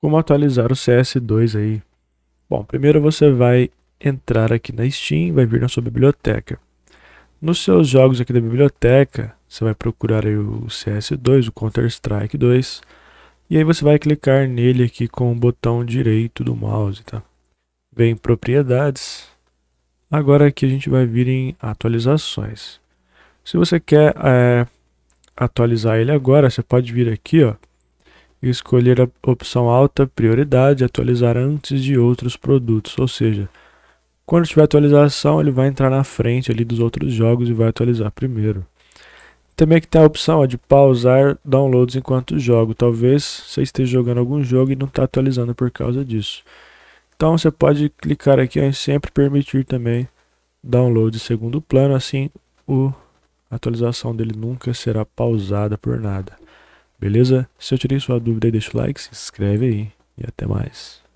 Como atualizar o CS2 aí? Bom, primeiro você vai entrar aqui na Steam, vai vir na sua biblioteca. Nos seus jogos aqui da biblioteca, você vai procurar o CS2, o Counter-Strike 2, e aí você vai clicar nele aqui com o botão direito do mouse, tá? Vem em propriedades. Agora aqui a gente vai vir em atualizações. Se você quer é, atualizar ele agora, você pode vir aqui, ó, escolher a opção alta prioridade, atualizar antes de outros produtos, ou seja, quando tiver atualização, ele vai entrar na frente ali dos outros jogos e vai atualizar primeiro. Também que tem a opção ó, de pausar downloads enquanto jogo. Talvez você esteja jogando algum jogo e não está atualizando por causa disso. Então você pode clicar aqui ó, em sempre permitir também download segundo plano, assim o, a atualização dele nunca será pausada por nada. Beleza? Se eu tirei sua dúvida, deixa o like, se inscreve aí e até mais.